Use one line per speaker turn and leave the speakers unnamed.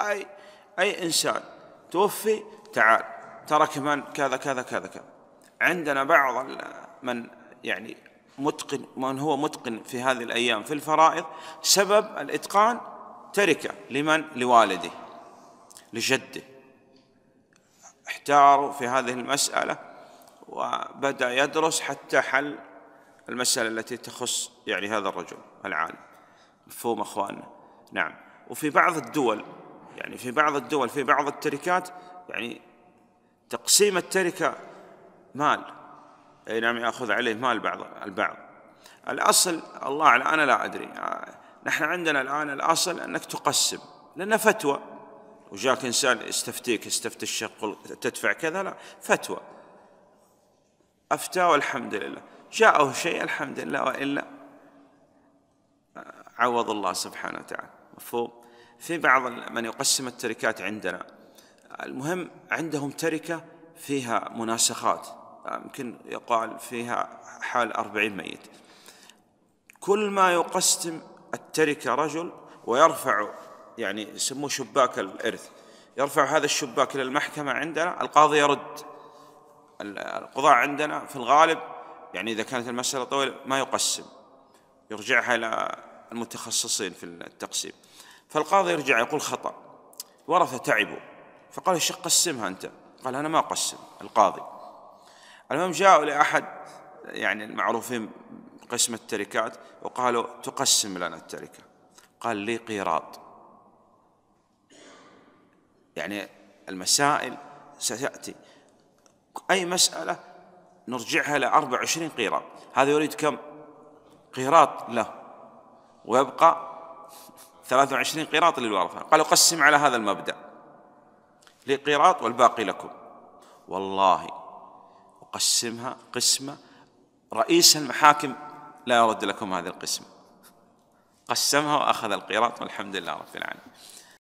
أي أي إنسان توفي تعال ترك من كذا كذا كذا كذا عندنا بعض من يعني متقن من هو متقن في هذه الأيام في الفرائض سبب الإتقان تركة لمن لوالده لجده احتاروا في هذه المسألة وبدأ يدرس حتى حل المسألة التي تخص يعني هذا الرجل العالم مفهوم أخواننا نعم وفي بعض الدول يعني في بعض الدول في بعض التركات يعني تقسيم التركة مال أي نعم يأخذ عليه مال بعض البعض الأصل الله أنا لا أدري آه، نحن عندنا الآن الأصل أنك تقسم لأن فتوى وجاك إنسان استفتيك استفتي الشيخ قل تدفع كذا لا فتوى أفتى والحمد لله جاءه شيء الحمد لله وإلا آه، عوض الله سبحانه وتعالى مفهوم في بعض من يقسم التركات عندنا المهم عندهم تركة فيها مناسخات يمكن يقال فيها حال أربعين ميت كل ما يقسم التركة رجل ويرفع يعني يسموه شباك الإرث يرفع هذا الشباك إلى المحكمة عندنا القاضي يرد القضاء عندنا في الغالب يعني إذا كانت المسألة طويلة ما يقسم يرجعها إلى المتخصصين في التقسيم فالقاضي يرجع يقول خطأ ورثة تعبوا فقال الشيخ قسمها أنت قال أنا ما أقسم القاضي المهم جاءوا لأحد يعني المعروفين قسم التركات وقالوا تقسم لنا التركة قال لي قيراط يعني المسائل ستأتي أي مسألة نرجعها إلى 24 قيراط هذا يريد كم قيراط له ويبقى 23 قيراط للورثة قالوا قسم على هذا المبدأ لي قيراط والباقي لكم والله أقسمها قسمة رئيس المحاكم لا يرد لكم هذه القسمة قسمها وأخذ القيراط والحمد لله رب العالمين